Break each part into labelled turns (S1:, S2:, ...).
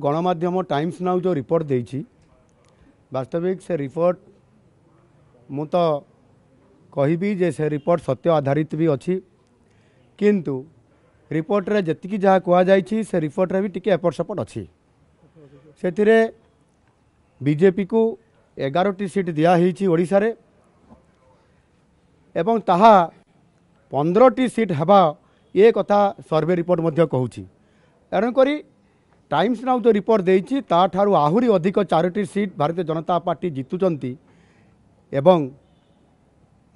S1: ଗଣମାଧ୍ୟମ ଟାଇମ୍ସ ନାଉ ଯେଉଁ ରିପୋର୍ଟ ଦେଇଛି ବାସ୍ତବିକ ସେ ରିପୋର୍ଟ ମୁଁ ତ କହିବି ଯେ ସେ ରିପୋର୍ଟ ସତ୍ୟ ଆଧାରିତ ବି ଅଛି କିନ୍ତୁ ରିପୋର୍ଟରେ ଯେତିକି ଯାହା କୁହାଯାଇଛି ସେ ରିପୋର୍ଟରେ ବି ଟିକିଏ ଏପଟ ସେପଟ ଅଛି ସେଥିରେ ବିଜେପିକୁ ଏଗାରଟି ସିଟ୍ ଦିଆହେଇଛି ଓଡ଼ିଶାରେ ଏବଂ ତାହା ପନ୍ଦରଟି ସିଟ୍ ହେବା ଏ କଥା ସର୍ଭେ ରିପୋର୍ଟ ମଧ୍ୟ କହୁଛି ଏଣୁକରି ଟାଇମ୍ସ ନାଉ ଯେଉଁ ରିପୋର୍ଟ ଦେଇଛି ତାଠାରୁ ଆହୁରି ଅଧିକ ଚାରୋଟି ସିଟ୍ ଭାରତୀୟ ଜନତା ପାର୍ଟି ଜିତୁଛନ୍ତି ଏବଂ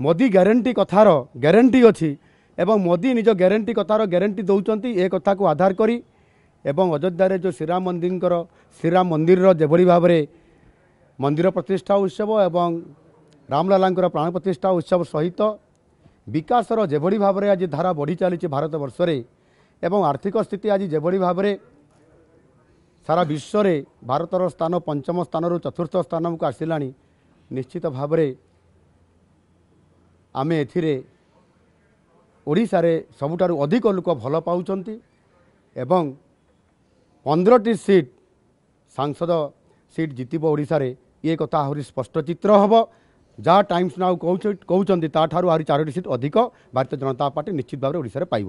S1: ମୋଦି ଗ୍ୟାରେଣ୍ଟି କଥାର ଗ୍ୟାରେଣ୍ଟି ଅଛି ଏବଂ ମୋଦି ନିଜ ଗ୍ୟାରେଣ୍ଟି କଥାର ଗ୍ୟାରେଣ୍ଟି ଦେଉଛନ୍ତି ଏ କଥାକୁ ଆଧାର କରି ଏବଂ ଅଯୋଧ୍ୟାରେ ଯେଉଁ ଶ୍ରୀରାମ ମନ୍ଦିରଙ୍କର ଶ୍ରୀରାମ ମନ୍ଦିରର ଯେଭଳି ଭାବରେ ମନ୍ଦିର ପ୍ରତିଷ୍ଠା ଉତ୍ସବ ଏବଂ ରାମଲାଲାଙ୍କର ପ୍ରାଣ ପ୍ରତିଷ୍ଠା ଉତ୍ସବ ସହିତ ବିକାଶର ଯେଭଳି ଭାବରେ ଆଜି ଧାରା ବଢ଼ି ଚାଲିଛି ଭାରତବର୍ଷରେ ଏବଂ ଆର୍ଥିକ ସ୍ଥିତି ଆଜି ଯେଭଳି ଭାବରେ ସାରା ବିଶ୍ୱରେ ଭାରତର ସ୍ଥାନ ପଞ୍ଚମ ସ୍ଥାନରୁ ଚତୁର୍ଥ ସ୍ଥାନକୁ ଆସିଲାଣି ନିଶ୍ଚିତ ଭାବରେ ଆମେ ଏଥିରେ ଓଡ଼ିଶାରେ ସବୁଠାରୁ ଅଧିକ ଲୋକ ଭଲ ପାଉଛନ୍ତି ଏବଂ ପନ୍ଦରଟି ସିଟ୍ ସାଂସଦ ସିଟ୍ ଜିତିବ ଓଡ଼ିଶାରେ ଇଏ କଥା ଆହୁରି ସ୍ପଷ୍ଟ ଚିତ୍ର ହେବ ଯାହା ଟାଇମ୍ସ ନାଉ କହୁଛନ୍ତି ତାଠାରୁ ଆହୁରି ଚାରୋଟି ସିଟ୍ ଅଧିକ ଭାରତୀୟ ଜନତା ପାର୍ଟି ନିଶ୍ଚିତ ଭାବରେ ଓଡ଼ିଶାରେ ପାଇବ